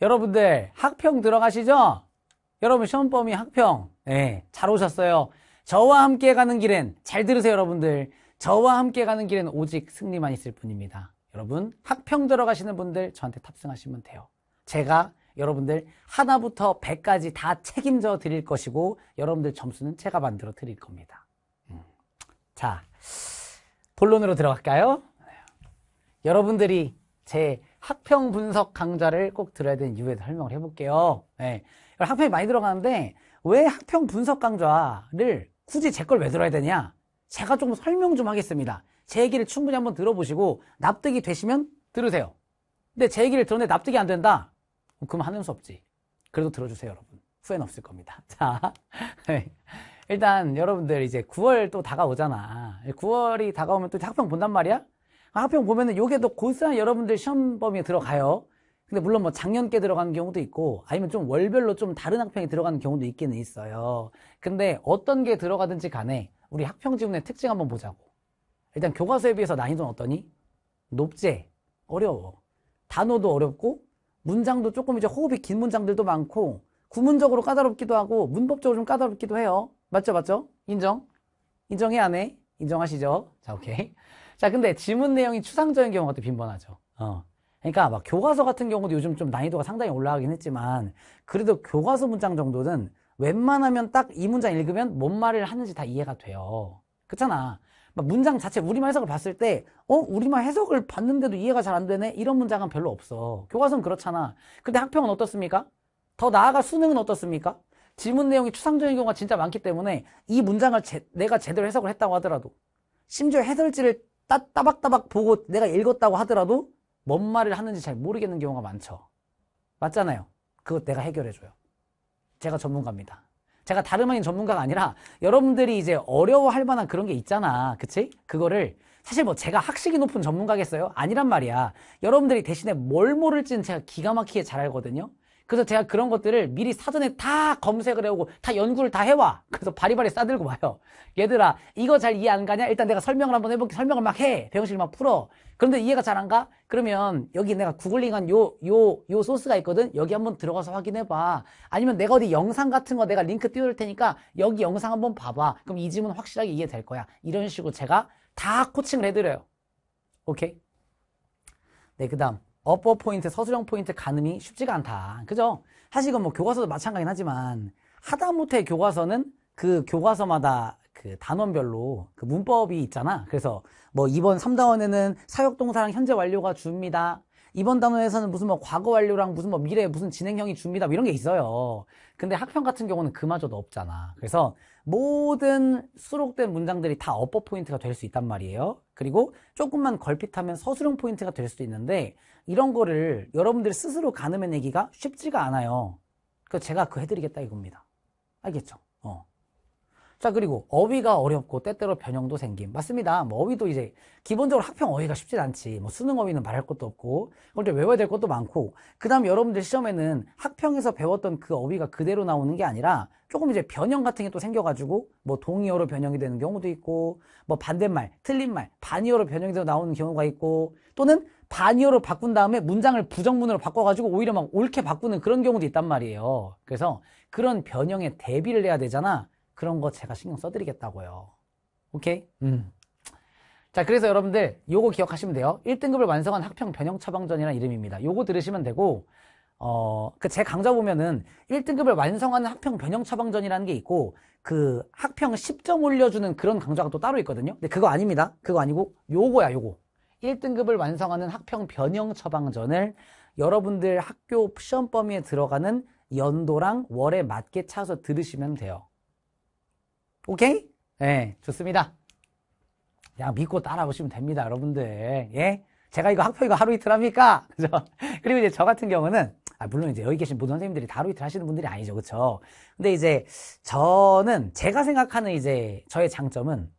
여러분들 학평 들어가시죠? 여러분 시험 범위 학평 네, 잘 오셨어요 저와 함께 가는 길엔 잘 들으세요 여러분들 저와 함께 가는 길엔 오직 승리만 있을 뿐입니다 여러분 학평 들어가시는 분들 저한테 탑승하시면 돼요 제가 여러분들 하나부터 100까지 다 책임져 드릴 것이고 여러분들 점수는 제가 만들어 드릴 겁니다 음. 자 본론으로 들어갈까요? 여러분들이 제 학평 분석 강좌를 꼭 들어야 되는 이유에 대해서 설명을 해볼게요. 네. 학평이 많이 들어가는데 왜 학평 분석 강좌를 굳이 제 걸 왜 들어야 되냐? 제가 조금 설명 좀 하겠습니다. 제 얘기를 충분히 한번 들어보시고 납득이 되시면 들으세요. 근데 제 얘기를 들었는데 납득이 안 된다? 그럼 하는 수 없지. 그래도 들어주세요, 여러분. 후회는 없을 겁니다. 자, 네. 일단 여러분들 이제 9월 또 다가오잖아. 9월이 다가오면 또 학평 본단 말이야? 화평 보면은 요게 또고스란히 여러분들 시험 범위에 들어가요. 근데 물론 뭐 작년께 들어간 경우도 있고 아니면 좀 월별로 좀 다른 학평이 들어가는 경우도 있기는 있어요. 근데 어떤 게 들어가든지 간에 우리 학평 지문의 특징 한번 보자고. 일단 교과서에 비해서 난이도는 어떠니? 높지? 어려워. 단어도 어렵고 문장도 조금 이제 호흡이 긴 문장들도 많고 구문적으로 까다롭기도 하고 문법적으로 좀 까다롭기도 해요. 맞죠? 맞죠? 인정? 인정해 안 해? 인정하시죠? 자, 오케이. 자, 근데 지문 내용이 추상적인 경우가 또 빈번하죠. 어. 그러니까 막 교과서 같은 경우도 요즘 좀 난이도가 상당히 올라가긴 했지만 그래도 교과서 문장 정도는 웬만하면 딱 이 문장 읽으면 뭔 말을 하는지 다 이해가 돼요. 그렇잖아. 문장 자체 우리말 해석을 봤을 때 어? 우리말 해석을 봤는데도 이해가 잘 안 되네? 이런 문장은 별로 없어. 교과서는 그렇잖아. 근데 학평은 어떻습니까? 더 나아가 수능은 어떻습니까? 지문 내용이 추상적인 경우가 진짜 많기 때문에 이 문장을 제, 내가 제대로 해석을 했다고 하더라도 심지어 해설지를 따, 박따박 보고 내가 읽었다고 하더라도 뭔 말을 하는지 잘 모르겠는 경우가 많죠. 맞잖아요. 그거 내가 해결해줘요. 제가 전문가입니다. 제가 다름 아닌 전문가가 아니라 여러분들이 이제 어려워할 만한 그런 게 있잖아. 그치? 그거를 사실 뭐 제가 학식이 높은 전문가겠어요? 아니란 말이야. 여러분들이 대신에 뭘 모를지는 제가 기가 막히게 잘 알거든요. 그래서 제가 그런 것들을 미리 사전에 다 검색을 해오고 다 연구를 다 해와. 그래서 바리바리 싸들고 와요. 얘들아 이거 잘 이해 안 가냐? 일단 내가 설명을 한번 해볼게. 설명을 막 해. 배영실 막 풀어. 그런데 이해가 잘 안 가? 그러면 여기 내가 구글링한 요 요 요 소스가 있거든. 여기 한번 들어가서 확인해봐. 아니면 내가 어디 영상 같은 거 내가 링크 띄워줄 테니까 여기 영상 한번 봐봐. 그럼 이 질문 확실하게 이해될 거야. 이런 식으로 제가 다 코칭을 해드려요. 오케이? 네, 그 다음. 어퍼 포인트, 서술형 포인트 가늠이 쉽지가 않다. 그죠? 사실 이건 뭐 교과서도 마찬가지긴 하지만 하다못해 교과서는 그 교과서마다 그 단원별로 그 문법이 있잖아. 그래서 뭐 이번 3단원에는 사역동사랑 현재 완료가 줍니다. 이번 단원에서는 무슨 뭐 과거 완료랑 무슨 뭐 미래 무슨 진행형이 줍니다 뭐 이런 게 있어요 근데 학평 같은 경우는 그마저도 없잖아 그래서 모든 수록된 문장들이 다 어퍼 포인트가 될 수 있단 말이에요 그리고 조금만 걸핏하면 서술형 포인트가 될 수도 있는데 이런 거를 여러분들 스스로 가늠해내기가 쉽지가 않아요 그래 제가 그 해드리겠다 이겁니다 알겠죠? 자 그리고 어휘가 어렵고 때때로 변형도 생김 맞습니다 뭐 어휘도 이제 기본적으로 학평 어휘가 쉽진 않지 뭐 수능 어휘는 말할 것도 없고 그걸 좀 외워야 될 것도 많고 그 다음 여러분들 시험에는 학평에서 배웠던 그 어휘가 그대로 나오는 게 아니라 조금 이제 변형 같은 게 또 생겨가지고 뭐 동의어로 변형이 되는 경우도 있고 뭐 반대말, 틀린 말, 반의어로 변형이 되어 나오는 경우가 있고 또는 반의어로 바꾼 다음에 문장을 부정문으로 바꿔가지고 오히려 막 옳게 바꾸는 그런 경우도 있단 말이에요 그래서 그런 변형에 대비를 해야 되잖아 그런 거 제가 신경 써드리겠다고요. 오케이? 음. 자, 그래서 여러분들 요거 기억하시면 돼요. 1등급을 완성한 학평 변형 처방전이라는 이름입니다. 요거 들으시면 되고 어, 그 제 강좌 보면은 1등급을 완성하는 학평 변형 처방전이라는 게 있고 그 학평 10점 올려주는 그런 강좌가 또 따로 있거든요. 근데 그거 아닙니다. 그거 아니고 요거야, 요거. 1등급을 완성하는 학평 변형 처방전을 여러분들 학교 시험 범위에 들어가는 연도랑 월에 맞게 차서 들으시면 돼요. 오케이? 예, 좋습니다. 야, 믿고 따라오시면 됩니다, 여러분들. 예? 제가 이거 학표 이거 하루 이틀 합니까? 그죠? 그리고 이제 저 같은 경우는, 아, 물론 이제 여기 계신 모든 선생님들이 다 하루 이틀 하시는 분들이 아니죠. 그쵸? 근데 이제 저는 제가 생각하는 이제 저의 장점은,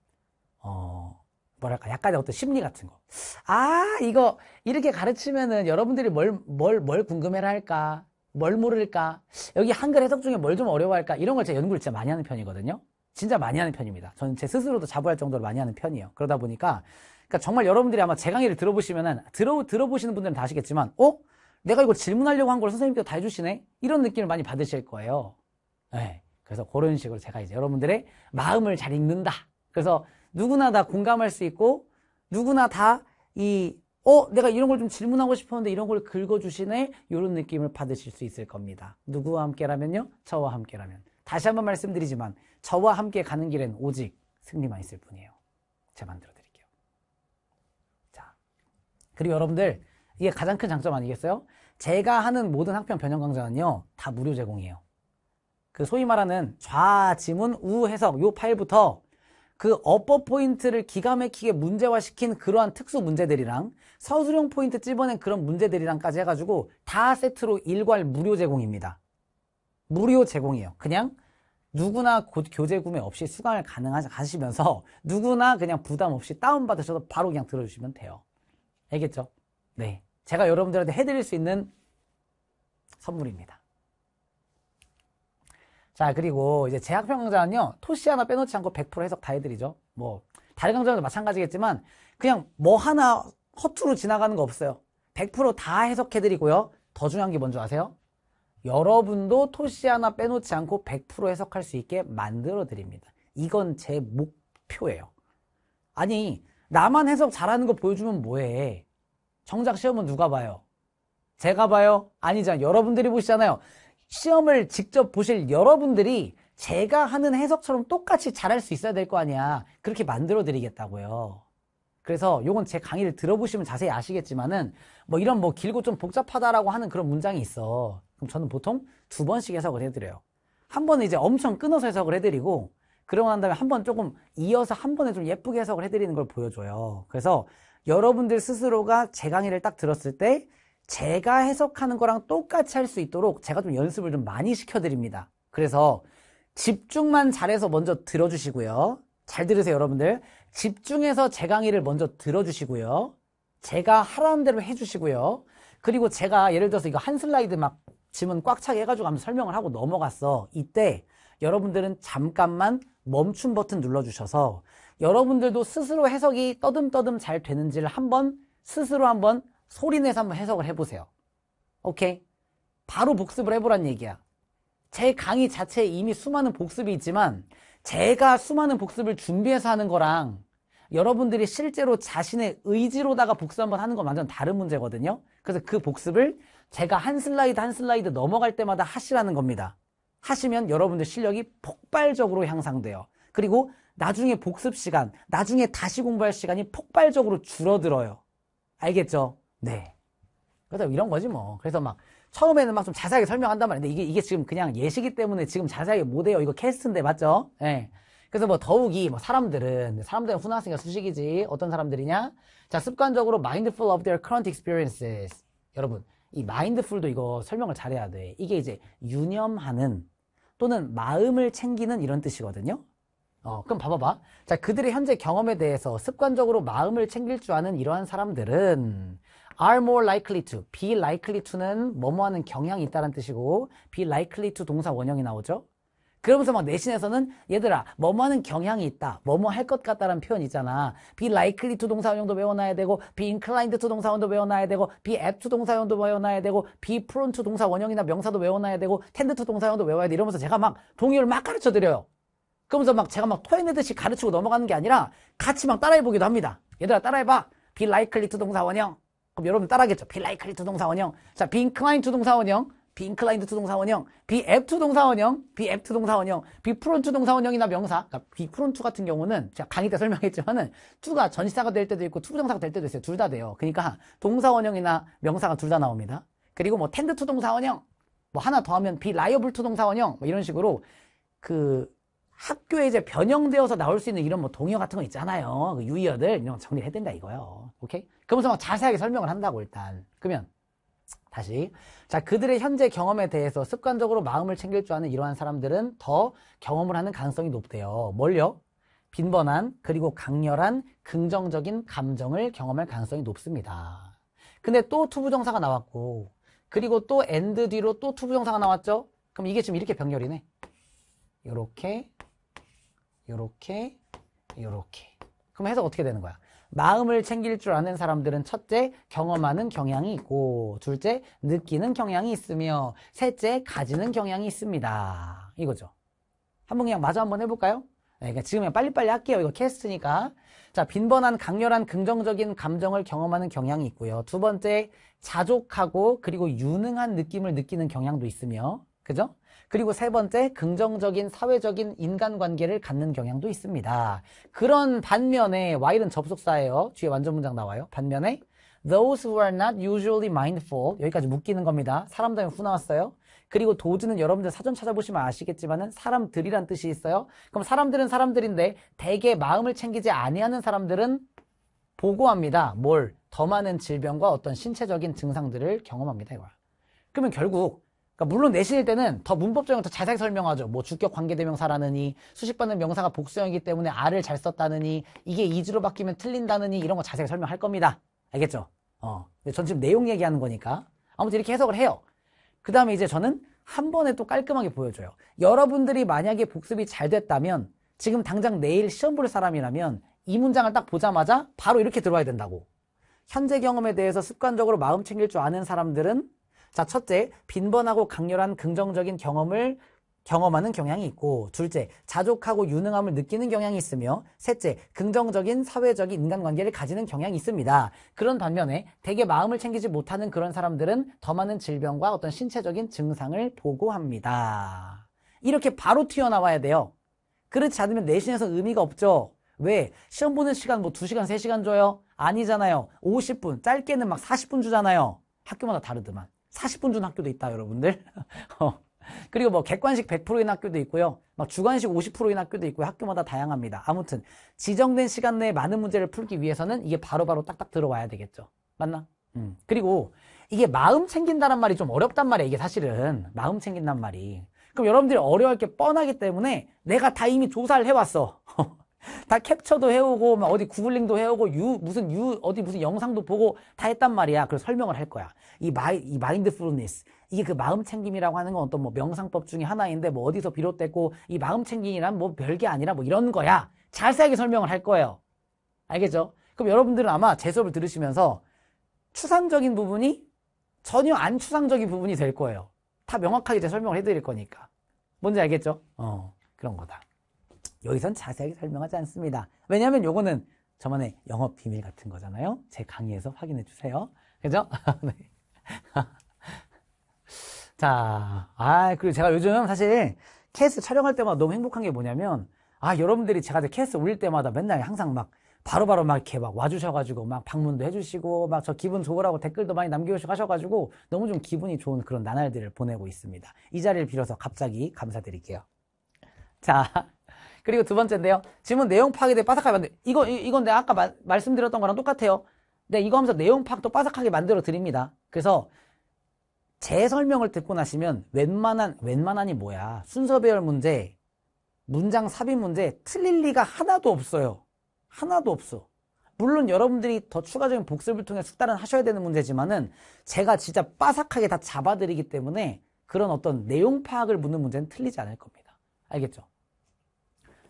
어, 뭐랄까, 약간의 어떤 심리 같은 거. 아, 이거 이렇게 가르치면은 여러분들이 뭘, 뭘, 뭘 궁금해 라 할까? 뭘 모를까? 여기 한글 해석 중에 뭘 좀 어려워할까? 이런 걸 제가 연구를 진짜 많이 하는 편이거든요. 진짜 많이 하는 편입니다. 저는 제 스스로도 자부할 정도로 많이 하는 편이에요. 그러다 보니까 그러니까 정말 여러분들이 아마 제 강의를 들어보시면은 들어 들어보시는 분들은 다 아시겠지만 어? 내가 이걸 질문하려고 한 걸 선생님께서 다 해주시네? 이런 느낌을 많이 받으실 거예요. 네. 그래서 그런 식으로 제가 이제 여러분들의 마음을 잘 읽는다. 그래서 누구나 다 공감할 수 있고, 누구나 다 이, 어, 내가 이런 걸 좀 질문하고 싶었는데 이런 걸 긁어주시네? 이런 느낌을 받으실 수 있을 겁니다. 누구와 함께라면요? 저와 함께라면. 다시 한번 말씀드리지만, 저와 함께 가는 길엔 오직 승리만 있을 뿐이에요. 제가 만들어 드릴게요. 자. 그리고 여러분들, 이게 가장 큰 장점 아니겠어요? 제가 하는 모든 학평 변형 강좌는요, 다 무료 제공이에요. 그 소위 말하는 좌 지문 우 해석 요 파일부터 그 어퍼 포인트를 기가 막히게 문제화시킨 그러한 특수 문제들이랑 서술형 포인트 찝어낸 그런 문제들이랑까지 해가지고 다 세트로 일괄 무료 제공입니다. 무료 제공이에요. 그냥 누구나 곧 교재 구매 없이 수강을 가능하시면서 누구나 그냥 부담 없이 다운받으셔서 바로 그냥 들어주시면 돼요. 알겠죠? 네. 제가 여러분들한테 해드릴 수 있는 선물입니다. 자, 그리고 이제 재학평 강좌는요, 토시 하나 빼놓지 않고 100% 해석 다 해드리죠. 뭐, 다른 강좌도 마찬가지겠지만, 그냥 뭐 하나 허투루 지나가는 거 없어요. 100%다 해석해드리고요. 더 중요한 게 뭔지 아세요? 여러분도 토시 하나 빼놓지 않고 100% 해석할 수 있게 만들어 드립니다. 이건 제 목표예요. 아니, 나만 해석 잘하는 거 보여주면 뭐해? 정작 시험은 누가 봐요? 제가 봐요? 아니잖아. 여러분들이 보시잖아요. 시험을 직접 보실 여러분들이 제가 하는 해석처럼 똑같이 잘할 수 있어야 될 거 아니야. 그렇게 만들어 드리겠다고요. 그래서 이건제 강의를 들어보시면 자세히 아시겠지만은 뭐 이런 뭐 길고 좀 복잡하다라고 하는 그런 문장이 있어. 그럼 저는 보통 두 번씩 해석을 해드려요. 한 번은 이제 엄청 끊어서 해석을 해드리고 그러고 난 다음에 한 번 조금 이어서 한 번에 좀 예쁘게 해석을 해드리는 걸 보여줘요. 그래서 여러분들 스스로가 제 강의를 딱 들었을 때 제가 해석하는 거랑 똑같이 할 수 있도록 제가 좀 연습을 좀 많이 시켜드립니다. 그래서 집중만 잘해서 먼저 들어주시고요. 잘 들으세요, 여러분들. 집중해서 제 강의를 먼저 들어주시고요. 제가 하라는 대로 해주시고요. 그리고 제가 예를 들어서 이거 한 슬라이드 막 지문 꽉 차게 해가지고 한번 설명을 하고 넘어갔어. 이때 여러분들은 잠깐만 멈춤 버튼 눌러주셔서 여러분들도 스스로 해석이 떠듬떠듬 잘 되는지를 한번 스스로 한번 소리내서 한번 해석을 해보세요. 오케이? 바로 복습을 해보란 얘기야. 제 강의 자체에 이미 수많은 복습이 있지만 제가 수많은 복습을 준비해서 하는 거랑 여러분들이 실제로 자신의 의지로다가 복습 한번 하는 건 완전 다른 문제거든요. 그래서 그 복습을 제가 한 슬라이드 한 슬라이드 넘어갈 때마다 하시라는 겁니다. 하시면 여러분들 실력이 폭발적으로 향상돼요. 그리고 나중에 복습 시간, 나중에 다시 공부할 시간이 폭발적으로 줄어들어요. 알겠죠? 네. 그래서 이런 거지 뭐. 그래서 막 처음에는 막 좀 자세하게 설명한단 말인데 이게 이게 지금 그냥 예시기 때문에 지금 자세하게 못 해요. 이거 캐스트인데 맞죠? 예. 네. 그래서 뭐 더욱이 뭐 사람들은 사람들은 훈화생이가 수식이지 어떤 사람들이냐? 자 습관적으로 mindful of their current experiences. 여러분 이 마인드풀도 이거 설명을 잘해야 돼. 이게 이제 유념하는 또는 마음을 챙기는 이런 뜻이거든요. 어, 그럼 봐봐봐. 자, 그들의 현재 경험에 대해서 습관적으로 마음을 챙길 줄 아는 이러한 사람들은 are more likely to, be likely to는 뭐뭐 하는 경향이 있다는 뜻이고 be likely to 동사 원형이 나오죠. 그러면서 막 내신에서는 얘들아 뭐뭐 하는 경향이 있다 뭐뭐 할 것 같다라는 표현 있잖아 be likely to 동사원형도 외워놔야 되고 be inclined to 동사원도 외워놔야 되고 be apt to 동사원도 외워놔야 되고 be prone to 동사원형이나 명사도 외워놔야 되고 tend to 동사원도 외워야 돼 이러면서 제가 막 동요를 막 가르쳐 드려요 그러면서 막 제가 막 토해내듯이 가르치고 넘어가는 게 아니라 같이 막 따라해보기도 합니다 얘들아 따라해봐 be likely to 동사원형 그럼 여러분 따라하겠죠 be likely to 동사원형 자 be inclined to 동사원형 비인클라인드 투동사원형, 비앱투 동사원형, 비앱투 동사원형, 비프론트 동사원형이나 명사, 그러니까 비프론트 같은 경우는 제가 강의 때 설명했지만은 투가 전시사가될 때도 있고 투부정사가 될 때도 있어요. 둘 다 돼요. 그러니까 동사원형이나 명사가 둘 다 나옵니다. 그리고 뭐 텐드 투 동사원형, 뭐 하나 더 하면 비라이어블 투 동사원형, 뭐 이런 식으로 그 학교에 이제 변형되어서 나올 수 있는 이런 뭐동의어 같은 거 있잖아요. 그 유의어들 이런 거 정리해야 된다 이거요. 오케이? 그러면서 막 자세하게 설명을 한다고 일단. 그러면 다시 자 그들의 현재 경험에 대해서 습관적으로 마음을 챙길 줄 아는 이러한 사람들은 더 경험을 하는 가능성이 높대요 뭘요? 빈번한 그리고 강렬한 긍정적인 감정을 경험할 가능성이 높습니다 근데 또 투부정사가 나왔고 그리고 또 엔드 뒤로 또 투부정사가 나왔죠 그럼 이게 지금 이렇게 병렬이네 요렇게 요렇게 요렇게 그럼 해석 어떻게 되는 거야? 마음을 챙길 줄 아는 사람들은 첫째 경험하는 경향이 있고 둘째 느끼는 경향이 있으며 셋째 가지는 경향이 있습니다. 이거죠. 한번 그냥 마저 한번 해볼까요? 네, 그러니까 지금 그냥 빨리빨리 할게요. 이거 캐스트니까. 자, 빈번한 강렬한 긍정적인 감정을 경험하는 경향이 있고요. 두 번째, 자족하고 그리고 유능한 느낌을 느끼는 경향도 있으며 그죠? 그리고 세 번째 긍정적인 사회적인 인간관계를 갖는 경향도 있습니다. 그런 반면에 while은 접속사예요. 뒤에 완전 문장 나와요. 반면에 those who are not usually mindful 여기까지 묶이는 겁니다. 사람들 후 나왔어요. 그리고 도즈는 여러분들 사전 찾아보시면 아시겠지만은 사람들이란 뜻이 있어요. 그럼 사람들은 사람들인데 대개 마음을 챙기지 아니하는 사람들은 보고합니다. 뭘? 더 많은 질병과 어떤 신체적인 증상들을 경험합니다. 이거야. 그러면 결국 그러니까 물론 내신일 때는 더문법적으로더자세히 설명하죠. 뭐 주격 관계대명사라느니 수식받는 명사가 복수형이기 때문에 R을 잘 썼다느니 이게 이주로 바뀌면 틀린다느니 이런 거 자세히 설명할 겁니다. 알겠죠? 어. 전 지금 내용 얘기하는 거니까 아무튼 이렇게 해석을 해요. 그 다음에 이제 저는 한 번에 또 깔끔하게 보여줘요. 여러분들이 만약에 복습이 잘 됐다면 지금 당장 내일 시험 볼 사람이라면 이 문장을 딱 보자마자 바로 이렇게 들어와야 된다고. 현재 경험에 대해서 습관적으로 마음 챙길 줄 아는 사람들은 자, 첫째, 빈번하고 강렬한 긍정적인 경험을 경험하는 경향이 있고 둘째, 자족하고 유능함을 느끼는 경향이 있으며 셋째, 긍정적인 사회적인 인간관계를 가지는 경향이 있습니다. 그런 반면에 대개 마음을 챙기지 못하는 그런 사람들은 더 많은 질병과 어떤 신체적인 증상을 보고합니다. 이렇게 바로 튀어나와야 돼요. 그렇지 않으면 내신에서 의미가 없죠. 왜? 시험 보는 시간 뭐 2시간, 3시간 줘요? 아니잖아요. 50분, 짧게는 막 40분 주잖아요. 학교마다 다르더만. 40분 준 학교도 있다, 여러분들. 어. 그리고 뭐 객관식 100%인 학교도 있고요. 막 주관식 50%인 학교도 있고 요 학교마다 다양합니다. 아무튼 지정된 시간 내에 많은 문제를 풀기 위해서는 이게 바로바로 바로 딱딱 들어와야 되겠죠. 맞나? 음. 그리고 이게 마음 챙긴다란 말이 좀 어렵단 말이에요. 이게 사실은 마음 챙긴단 말이. 그럼 여러분들이 어려울 게 뻔하기 때문에 내가 다 이미 조사를 해왔어. 다 캡처도 해오고 막 어디 구글링도 해오고 유 무슨 유 어디 무슨 영상도 보고 다 했단 말이야. 그걸 설명을 할 거야. 이 마이 이 마인드풀니스 이게 그 마음 챙김이라고 하는 건 어떤 뭐 명상법 중에 하나인데 뭐 어디서 비롯됐고 이 마음 챙김이란 뭐 별게 아니라 뭐 이런 거야. 자세하게 설명을 할 거예요. 알겠죠? 그럼 여러분들은 아마 제 수업을 들으시면서 추상적인 부분이 전혀 안 추상적인 부분이 될 거예요. 다 명확하게 제 설명을 해드릴 거니까. 뭔지 알겠죠? 어, 그런 거다. 여기선 자세하게 설명하지 않습니다. 왜냐하면 요거는 저만의 영업 비밀 같은 거잖아요. 제 강의에서 확인해 주세요. 그죠? 네. 자, 아, 그리고 제가 요즘 사실 캐스 촬영할 때마다 너무 행복한 게 뭐냐면, 아, 여러분들이 제가 캐스 올릴 때마다 맨날 항상 막 바로바로 막 이렇게 막 와주셔가지고 막 방문도 해주시고 막 저 기분 좋으라고 댓글도 많이 남겨주시고 하셔가지고 너무 좀 기분이 좋은 그런 나날들을 보내고 있습니다. 이 자리를 빌어서 갑자기 감사드릴게요. 자. 그리고 두 번째인데요. 질문 내용 파악에 대해 빠삭하게 만들. 이거 이건 내가 아까 마, 말씀드렸던 거랑 똑같아요. 근데 네, 이거 하면서 내용 파악도 빠삭하게 만들어 드립니다. 그래서 제 설명을 듣고 나시면 웬만한 웬만한이 뭐야? 순서 배열 문제, 문장 삽입 문제 틀릴 리가 하나도 없어요. 하나도 없어. 물론 여러분들이 더 추가적인 복습을 통해 숙달은 하셔야 되는 문제지만은 제가 진짜 빠삭하게 다 잡아드리기 때문에 그런 어떤 내용 파악을 묻는 문제는 틀리지 않을 겁니다. 알겠죠?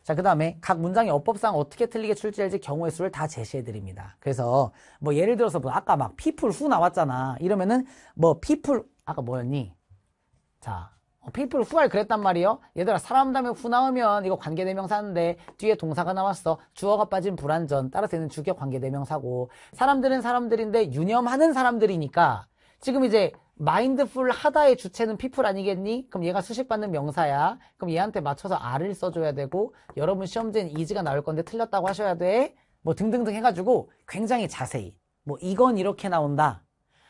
자, 그 다음에 각문장의 어법상 어떻게 틀리게 출제할지 경우의 수를 다 제시해 드립니다. 그래서 뭐 예를 들어서 뭐 아까 막 people who 나왔잖아. 이러면은 뭐 people 아까 뭐였니? 자, 어, people who할 그랬단 말이요. 얘들아 사람 다음에 who 나오면 이거 관계대명사인데 네 뒤에 동사가 나왔어. 주어가 빠진 불완전 따라서 얘는 주격 관계대명사고 네 사람들은 사람들인데 유념하는 사람들이니까 지금 이제 마인드풀 하다의 주체는 피플 아니겠니? 그럼 얘가 수식받는 명사야. 그럼 얘한테 맞춰서 R을 써줘야 되고 여러분 시험지엔 이즈가 나올 건데 틀렸다고 하셔야 돼. 뭐 등등등 해가지고 굉장히 자세히 뭐 이건 이렇게 나온다.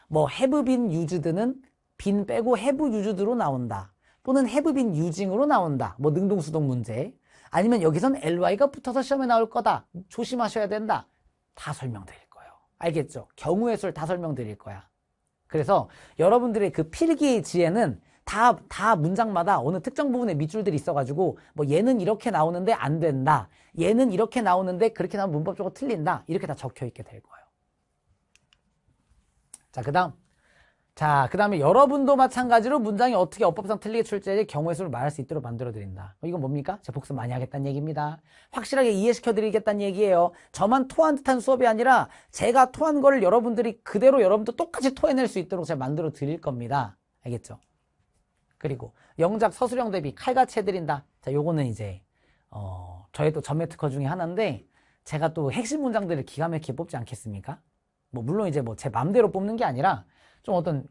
뭐 have been used는 빈 빼고 have used로 나온다. 또는 have been using으로 나온다. 뭐 능동수동 문제. 아니면 여기선 ly가 붙어서 시험에 나올 거다. 조심하셔야 된다. 다 설명드릴 거예요. 알겠죠? 경우의 수를 다 설명드릴 거야. 그래서 여러분들의 그 필기 지혜는 다, 다 문장마다 어느 특정 부분에 밑줄들이 있어가지고, 뭐, 얘는 이렇게 나오는데 안 된다. 얘는 이렇게 나오는데 그렇게 나오면 문법적으로 틀린다. 이렇게 다 적혀 있게 될 거예요. 자, 그 다음. 자, 그 다음에 여러분도 마찬가지로 문장이 어떻게 어법상 틀리게 출제될 경우의 수를 말할 수 있도록 만들어드린다. 어, 이건 뭡니까? 제가 복습 많이 하겠다는 얘기입니다. 확실하게 이해시켜드리겠다는 얘기예요. 저만 토한 듯한 수업이 아니라 제가 토한 거를 여러분들이 그대로 여러분도 똑같이 토해낼 수 있도록 제가 만들어드릴 겁니다. 알겠죠? 그리고 영작 서술형 대비 칼같이 해드린다. 자, 요거는 이제 어, 저의 또 전매 특허 중에 하나인데 제가 또 핵심 문장들을 기가 막히게 뽑지 않겠습니까? 뭐 물론 이제 뭐제 마음대로 뽑는 게 아니라 좀 어떤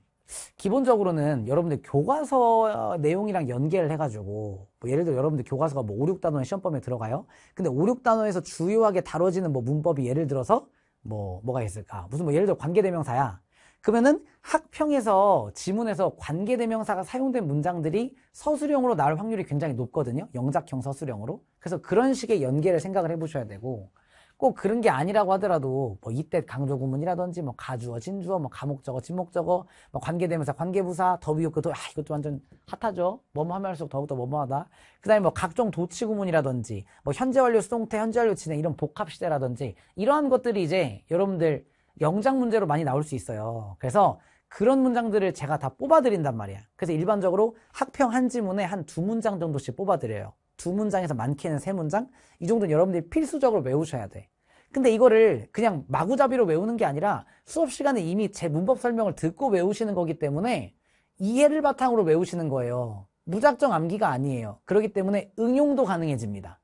기본적으로는 여러분들 교과서 내용이랑 연계를 해가지고 뭐 예를 들어 여러분들 교과서가 뭐 5, 6단원의 시험범에 들어가요. 근데 5, 6단원에서 주요하게 다뤄지는 뭐 문법이 예를 들어서 뭐 뭐가 있을까? 무슨 뭐 예를 들어 관계대명사야. 그러면은 학평에서 지문에서 관계대명사가 사용된 문장들이 서술형으로 나올 확률이 굉장히 높거든요. 영작형 서술형으로. 그래서 그런 식의 연계를 생각을 해보셔야 되고 꼭 그런 게 아니라고 하더라도 뭐 이때 강조 구문이라든지 뭐 가주어, 진주어, 뭐감옥적어 진목적어, 뭐 관계대명사, 관계부사, 더비요크, 도, 아, 이것도 완전 핫하죠. 뭐뭐 하면 할수록 더욱더 뭐뭐하다. 그 다음에 뭐 각종 도치 구문이라든지 뭐 현재 완료 수동태, 현재 완료 진행 이런 복합 시대라든지 이러한 것들이 이제 여러분들 영장 문제로 많이 나올 수 있어요. 그래서 그런 문장들을 제가 다 뽑아드린단 말이야. 그래서 일반적으로 학평 한 지문에 한 두 문장 정도씩 뽑아드려요. 두 문장에서 많게는 세 문장 이 정도는 여러분들이 필수적으로 외우셔야 돼 근데 이거를 그냥 마구잡이로 외우는 게 아니라 수업 시간에 이미 제 문법 설명을 듣고 외우시는 거기 때문에 이해를 바탕으로 외우시는 거예요 무작정 암기가 아니에요 그렇기 때문에 응용도 가능해집니다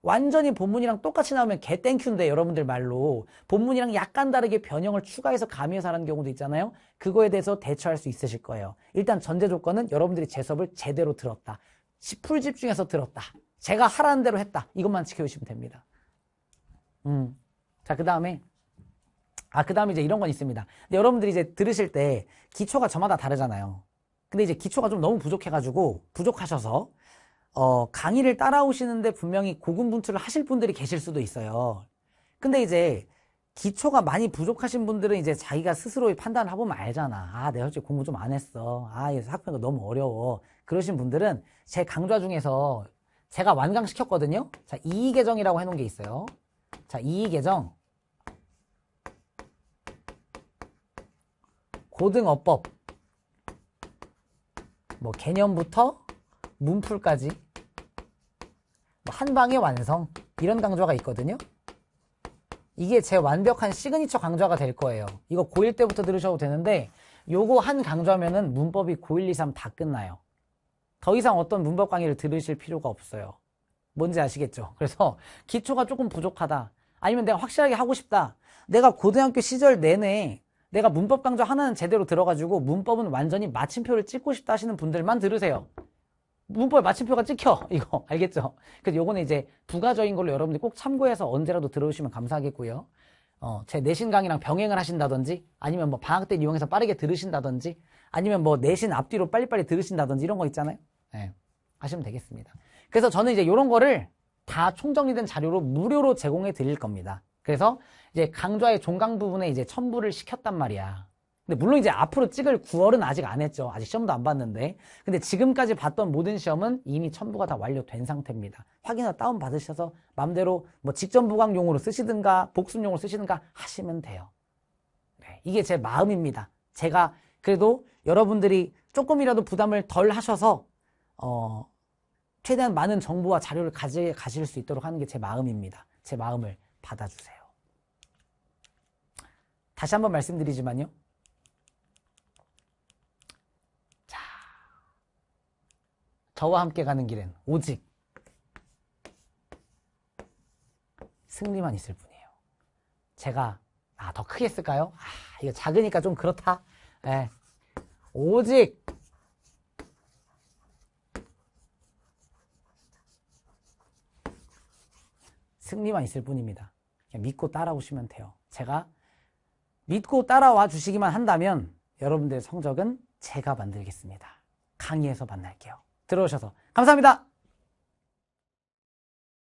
완전히 본문이랑 똑같이 나오면 개땡큐인데 여러분들 말로 본문이랑 약간 다르게 변형을 추가해서 가미해서 하는 경우도 있잖아요 그거에 대해서 대처할 수 있으실 거예요 일단 전제 조건은 여러분들이 제 수업을 제대로 들었다 10% 집중해서 들었다. 제가 하라는 대로 했다. 이것만 지켜주시면 됩니다. 음. 자, 그 다음에, 아, 그 다음에 이제 이런 건 있습니다. 근데 여러분들이 이제 들으실 때 기초가 저마다 다르잖아요. 근데 이제 기초가 좀 너무 부족해가지고, 부족하셔서, 어, 강의를 따라오시는데 분명히 고군분투를 하실 분들이 계실 수도 있어요. 근데 이제 기초가 많이 부족하신 분들은 이제 자기가 스스로 판단을 해보면 알잖아. 아, 내가 솔직히 공부 좀 안 했어. 아, 학교가 너무 어려워. 그러신 분들은 제 강좌 중에서 제가 완강시켰거든요. 자, 2계정이라고 해놓은 게 있어요. 자, 2계정. 고등어법. 뭐 개념부터 문풀까지. 뭐한 방에 완성. 이런 강좌가 있거든요. 이게 제 완벽한 시그니처 강좌가 될 거예요. 이거 고1 때부터 들으셔도 되는데 요거 한 강좌면은 문법이 고1, 2, 3 다 끝나요. 더 이상 어떤 문법 강의를 들으실 필요가 없어요. 뭔지 아시겠죠? 그래서 기초가 조금 부족하다. 아니면 내가 확실하게 하고 싶다. 내가 고등학교 시절 내내 내가 문법 강좌 하나는 제대로 들어가지고 문법은 완전히 마침표를 찍고 싶다 하시는 분들만 들으세요. 문법에 마침표가 찍혀 이거 알겠죠? 그래서 요거는 이제 부가적인 걸로 여러분들이 꼭 참고해서 언제라도 들어오시면 감사하겠고요. 어, 제 내신 강의랑 병행을 하신다든지 아니면 뭐 방학 때 이용해서 빠르게 들으신다든지 아니면 뭐 내신 앞뒤로 빨리빨리 들으신다든지 이런 거 있잖아요. 네, 하시면 되겠습니다. 그래서 저는 이제 이런 거를 다 총정리된 자료로 무료로 제공해 드릴 겁니다. 그래서 이제 강좌의 종강 부분에 이제 첨부를 시켰단 말이야. 근데 물론 이제 앞으로 찍을 9월은 아직 안 했죠. 아직 시험도 안 봤는데. 근데 지금까지 봤던 모든 시험은 이미 첨부가 다 완료된 상태입니다. 확인이 다운 받으셔서 마음대로 뭐 직전 보강용으로 쓰시든가 복습용으로 쓰시든가 하시면 돼요. 네, 이게 제 마음입니다. 제가 그래도 여러분들이 조금이라도 부담을 덜 하셔서 어, 최대한 많은 정보와 자료를 가지, 가실 수 있도록 하는 게 제 마음입니다. 제 마음을 받아주세요. 다시 한번 말씀드리지만요. 저와 함께 가는 길엔 오직 승리만 있을 뿐이에요. 제가 아, 더 크게 쓸까요? 아, 이거 작으니까 좀 그렇다. 에, 예. 오직 승리만 있을 뿐입니다. 그냥 믿고 따라오시면 돼요. 제가 믿고 따라와 주시기만 한다면 여러분들의 성적은 제가 만들겠습니다. 강의에서 만날게요. 들어오셔서 감사합니다.